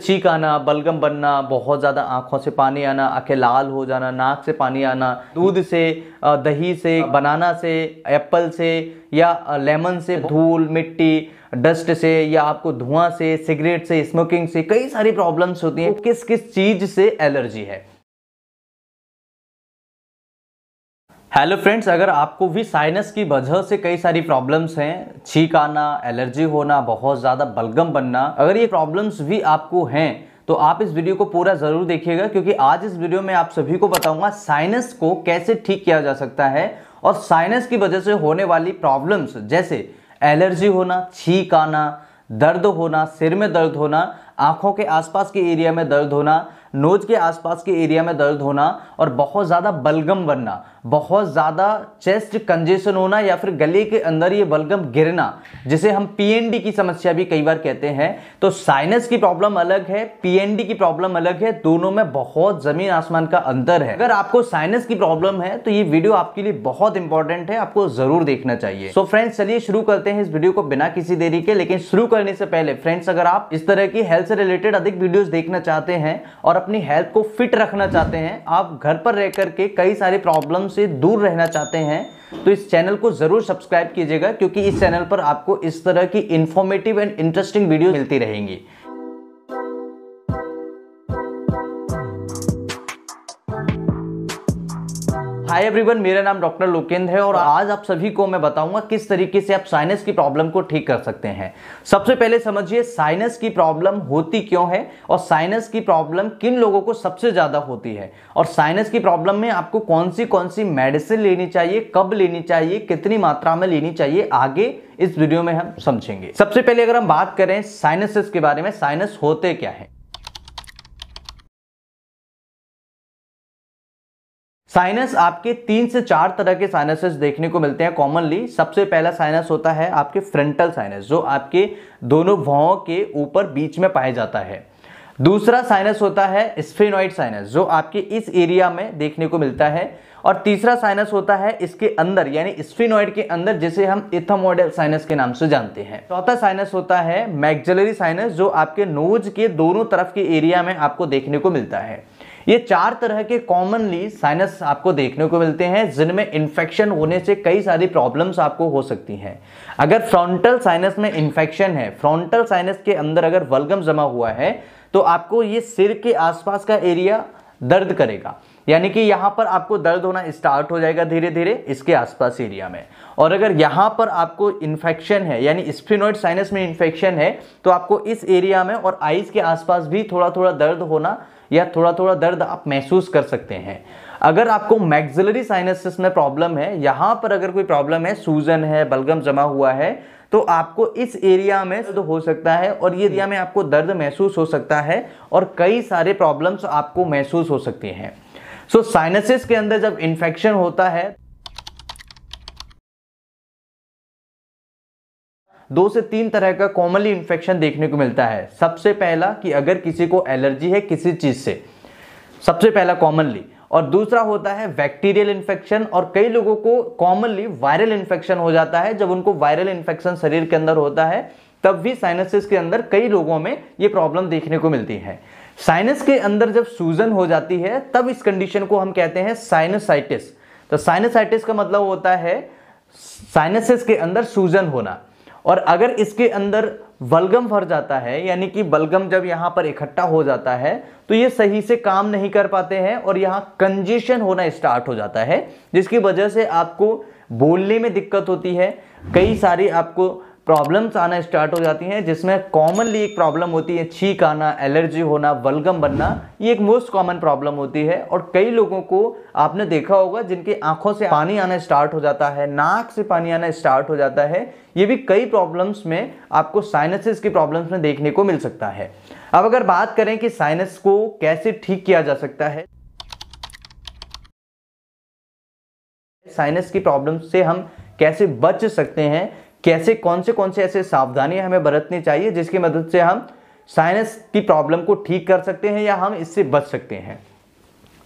चीख आना बलगम बनना बहुत ज़्यादा आँखों से पानी आना आँखें लाल हो जाना नाक से पानी आना दूध से दही से बनाना से एप्पल से या लेमन से धूल मिट्टी डस्ट से या आपको धुआं से सिगरेट से स्मोकिंग से कई सारी प्रॉब्लम्स होती हैं किस किस चीज़ से एलर्जी है हेलो फ्रेंड्स अगर आपको भी साइनस की वजह से कई सारी प्रॉब्लम्स हैं छींक आना एलर्जी होना बहुत ज़्यादा बलगम बनना अगर ये प्रॉब्लम्स भी आपको हैं तो आप इस वीडियो को पूरा ज़रूर देखिएगा क्योंकि आज इस वीडियो में आप सभी को बताऊंगा साइनस को कैसे ठीक किया जा सकता है और साइनस की वजह से होने वाली प्रॉब्लम्स जैसे एलर्जी होना छींक आना दर्द होना सिर में दर्द होना आँखों के आसपास के एरिया में दर्द होना नोज के आसपास के एरिया में दर्द होना और बहुत ज़्यादा बलगम बनना बहुत ज़्यादा चेस्ट कंजेशन होना या फिर गले के अंदर ये बलगम गिरना जिसे हम पीएनडी की समस्या भी कई बार कहते हैं तो साइनस की प्रॉब्लम अलग है पीएनडी की प्रॉब्लम अलग है दोनों में बहुत ज़मीन आसमान का अंतर है अगर आपको साइनस की प्रॉब्लम है तो ये वीडियो आपके लिए बहुत इंपॉर्टेंट है आपको ज़रूर देखना चाहिए सो फ्रेंड्स चलिए शुरू करते हैं इस वीडियो को बिना किसी देरी के लेकिन शुरू करने से पहले फ्रेंड्स अगर आप इस तरह की हेल्थ से रिलेटेड अधिक वीडियो देखना चाहते हैं और अपनी हेल्थ को फिट रखना चाहते हैं आप घर पर रह कर के कई सारे प्रॉब्लम से दूर रहना चाहते हैं तो इस चैनल को ज़रूर सब्सक्राइब कीजिएगा क्योंकि इस चैनल पर आपको इस तरह की इन्फॉर्मेटिव एंड इंटरेस्टिंग वीडियो मिलती रहेंगी हाय एवरीवन मेरा नाम डॉक्टर लोकेंद्र है और आज आप सभी को मैं बताऊंगा किस तरीके से आप साइनस की प्रॉब्लम को ठीक कर सकते हैं सबसे पहले समझिए साइनस की प्रॉब्लम होती क्यों है और साइनस की प्रॉब्लम किन लोगों को सबसे ज़्यादा होती है और साइनस की प्रॉब्लम में आपको कौन सी कौन सी मेडिसिन लेनी चाहिए कब लेनी चाहिए कितनी मात्रा में लेनी चाहिए आगे इस वीडियो में हम समझेंगे सबसे पहले अगर हम बात करें साइनसिस के बारे में साइनस होते क्या है साइनस आपके तीन से चार तरह के साइनसेस देखने को मिलते हैं कॉमनली सबसे पहला साइनस होता है आपके फ्रंटल साइनस जो आपके दोनों भावों के ऊपर बीच में पाया जाता है दूसरा साइनस होता है स्फेनॉइड साइनस जो आपके इस एरिया में देखने को मिलता है और तीसरा साइनस होता है इसके अंदर यानी स्फेनॉइड के अंदर जिसे हम इथामोडल साइनस के नाम से जानते हैं चौथा साइनस होता है मैग्जलरी साइनस जो आपके नोज के दोनों तरफ के एरिया में आपको देखने को मिलता है ये चार तरह के कॉमनली साइनस आपको देखने को मिलते हैं जिनमें इन्फेक्शन होने से कई सारी प्रॉब्लम्स आपको हो सकती हैं अगर फ्रॉन्टल साइनस में इन्फेक्शन है फ्रॉन्टल साइनस के अंदर अगर वलगम जमा हुआ है तो आपको ये सिर के आसपास का एरिया दर्द करेगा यानी कि यहाँ पर आपको दर्द होना स्टार्ट हो जाएगा धीरे धीरे इसके आसपास एरिया में और अगर यहाँ पर आपको इन्फेक्शन है यानी स्प्रिनोइड साइनस में इन्फेक्शन है तो आपको इस एरिया में और आइज के आसपास भी थोड़ा थोड़ा दर्द होना या थोड़ा थोड़ा दर्द आप महसूस कर सकते हैं अगर आपको मैग्जिलरी साइनसिस में प्रॉब्लम है यहाँ पर अगर कोई प्रॉब्लम है सूजन है बलगम जमा हुआ है तो आपको इस एरिया में दर्द हो सकता है और ये एरिया में आपको दर्द महसूस हो सकता है और कई सारे प्रॉब्लम्स आपको महसूस हो सकती हैं सो so, साइनसिस के अंदर जब इन्फेक्शन होता है दो से तीन तरह का कॉमनली इन्फेक्शन देखने को मिलता है सबसे पहला कि अगर किसी को एलर्जी है किसी चीज़ से सबसे पहला कॉमनली और दूसरा होता है बैक्टीरियल इन्फेक्शन और कई लोगों को कॉमनली वायरल इन्फेक्शन हो जाता है जब उनको वायरल इन्फेक्शन शरीर के अंदर होता है तब भी साइनसिस के अंदर कई लोगों में ये प्रॉब्लम देखने को मिलती है साइनस के अंदर जब सूजन हो जाती है तब इस कंडीशन को हम कहते हैं साइनसाइटिस तो साइनसाइटिस का मतलब होता है साइनसिस के अंदर सूजन होना और अगर इसके अंदर बलगम भर जाता है यानी कि बलगम जब यहाँ पर इकट्ठा हो जाता है तो ये सही से काम नहीं कर पाते हैं और यहाँ कंजेशन होना स्टार्ट हो जाता है जिसकी वजह से आपको बोलने में दिक्कत होती है कई सारी आपको प्रॉब्लम्स आना स्टार्ट हो जाती हैं जिसमें कॉमनली एक प्रॉब्लम होती है छींक आना एलर्जी होना बलगम बनना ये एक मोस्ट कॉमन प्रॉब्लम होती है और कई लोगों को आपने देखा होगा जिनकी आंखों से पानी आना स्टार्ट हो जाता है नाक से पानी आना स्टार्ट हो जाता है ये भी कई प्रॉब्लम्स में आपको साइनसिस की प्रॉब्लम्स में देखने को मिल सकता है अब अगर बात करें कि साइनस को कैसे ठीक किया जा सकता है साइनस की प्रॉब्लम से हम कैसे बच सकते हैं कैसे कौन से कौन से ऐसे सावधानियां हमें बरतनी चाहिए जिसकी मदद से हम साइनस की प्रॉब्लम को ठीक कर सकते हैं या हम इससे बच सकते हैं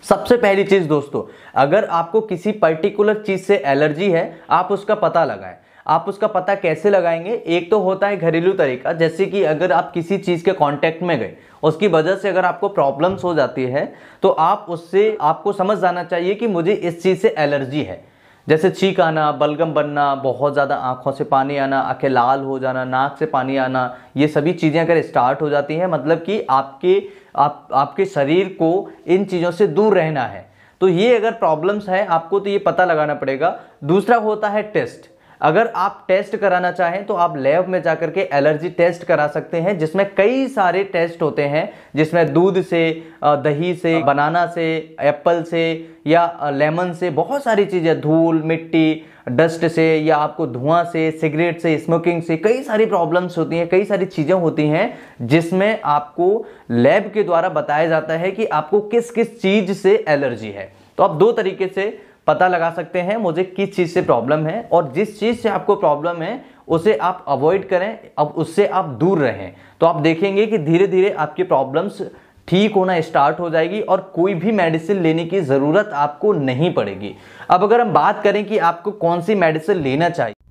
सबसे पहली चीज़ दोस्तों अगर आपको किसी पर्टिकुलर चीज़ से एलर्जी है आप उसका पता लगाएं आप उसका पता कैसे लगाएंगे एक तो होता है घरेलू तरीका जैसे कि अगर आप किसी चीज़ के कांटेक्ट में गए उसकी वजह से अगर आपको प्रॉब्लम्स हो जाती है तो आप उससे आपको समझ जाना चाहिए कि मुझे इस चीज़ से एलर्जी है जैसे चीख आना बलगम बनना बहुत ज़्यादा आँखों से पानी आना आँखें लाल हो जाना नाक से पानी आना ये सभी चीज़ें अगर स्टार्ट हो जाती हैं मतलब कि आपके आप आपके शरीर को इन चीज़ों से दूर रहना है तो ये अगर प्रॉब्लम्स हैं आपको तो ये पता लगाना पड़ेगा दूसरा होता है टेस्ट अगर आप टेस्ट कराना चाहें तो आप लैब में जाकर के एलर्जी टेस्ट करा सकते हैं जिसमें कई सारे टेस्ट होते हैं जिसमें दूध से दही से हाँ। बनाना से एप्पल से या लेमन से बहुत सारी चीज़ें धूल मिट्टी डस्ट से या आपको धुआं से सिगरेट से स्मोकिंग से कई सारी प्रॉब्लम्स होती हैं कई सारी चीज़ें होती हैं जिसमें आपको लैब के द्वारा बताया जाता है कि आपको किस किस चीज़ से एलर्जी है तो आप दो तरीके से पता लगा सकते हैं मुझे किस चीज़ से प्रॉब्लम है और जिस चीज़ से आपको प्रॉब्लम है उसे आप अवॉइड करें अब उससे आप दूर रहें तो आप देखेंगे कि धीरे धीरे आपकी प्रॉब्लम्स ठीक होना स्टार्ट हो जाएगी और कोई भी मेडिसिन लेने की ज़रूरत आपको नहीं पड़ेगी अब अगर हम बात करें कि आपको कौन सी मेडिसिन लेना चाहिए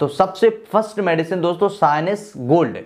तो सबसे फर्स्ट मेडिसिन दोस्तों साइनस गोल्ड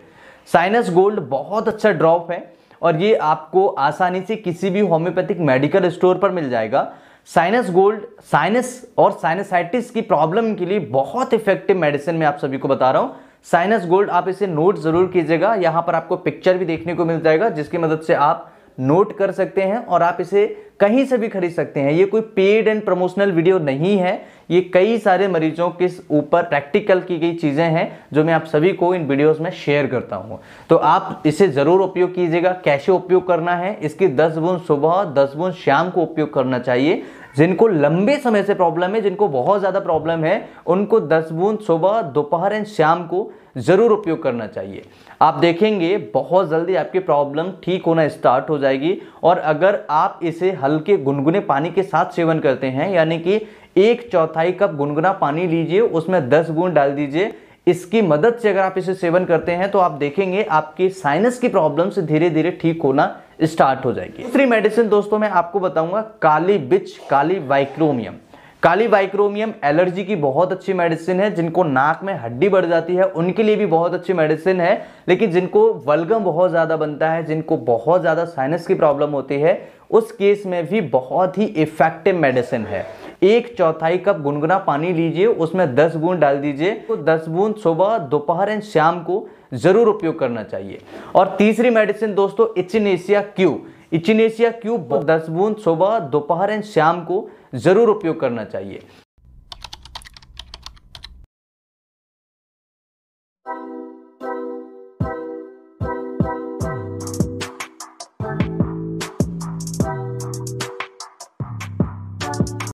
साइनस गोल्ड बहुत अच्छा ड्रॉप है और ये आपको आसानी से किसी भी होम्योपैथिक मेडिकल स्टोर पर मिल जाएगा साइनस गोल्ड साइनस और साइनसाइटिस की प्रॉब्लम के लिए बहुत इफेक्टिव मेडिसिन मैं आप सभी को बता रहा हूँ साइनस गोल्ड आप इसे नोट ज़रूर कीजिएगा यहाँ पर आपको पिक्चर भी देखने को मिल जाएगा जिसकी मदद से आप नोट कर सकते हैं और आप इसे कहीं से भी खरीद सकते हैं ये कोई पेड एंड प्रमोशनल वीडियो नहीं है ये कई सारे मरीजों के ऊपर प्रैक्टिकल की गई चीज़ें हैं जो मैं आप सभी को इन वीडियोस में शेयर करता हूँ तो आप इसे ज़रूर उपयोग कीजिएगा कैसे उपयोग करना है इसकी दस बूंद सुबह दस बूंद शाम को उपयोग करना चाहिए जिनको लंबे समय से प्रॉब्लम है जिनको बहुत ज़्यादा प्रॉब्लम है उनको दस बूंद सुबह दोपहर एंड शाम को ज़रूर उपयोग करना चाहिए आप देखेंगे बहुत जल्दी आपकी प्रॉब्लम ठीक होना स्टार्ट हो जाएगी और अगर आप इसे हल्के गुनगुने पानी के साथ सेवन करते हैं यानी कि एक चौथाई कप गुनगुना पानी लीजिए उसमें दस गुण डाल दीजिए इसकी मदद से अगर आप इसे सेवन करते हैं तो आप देखेंगे आपकी साइनस की प्रॉब्लम से धीरे धीरे ठीक होना स्टार्ट हो जाएगी दूसरी मेडिसिन दोस्तों मैं आपको बताऊंगा काली बिच काली वाइक्रोमियम काली वाइक्रोमियम एलर्जी की बहुत अच्छी मेडिसिन है जिनको नाक में हड्डी बढ़ जाती है उनके लिए भी बहुत अच्छी मेडिसिन है लेकिन जिनको वलगम बहुत ज़्यादा बनता है जिनको बहुत ज़्यादा साइनस की प्रॉब्लम होती है उस केस में भी बहुत ही इफेक्टिव मेडिसिन है एक चौथाई कप गुनगुना पानी लीजिए उसमें दस बूंद डाल दीजिए तो दस बूंद सुबह दोपहर एंड शाम को ज़रूर उपयोग करना चाहिए और तीसरी मेडिसिन दोस्तों इचिनेशिया क्यू इचिनेशिया क्यू दस बूंद सुबह दोपहर एंड शाम को ज़रूर उपयोग करना चाहिए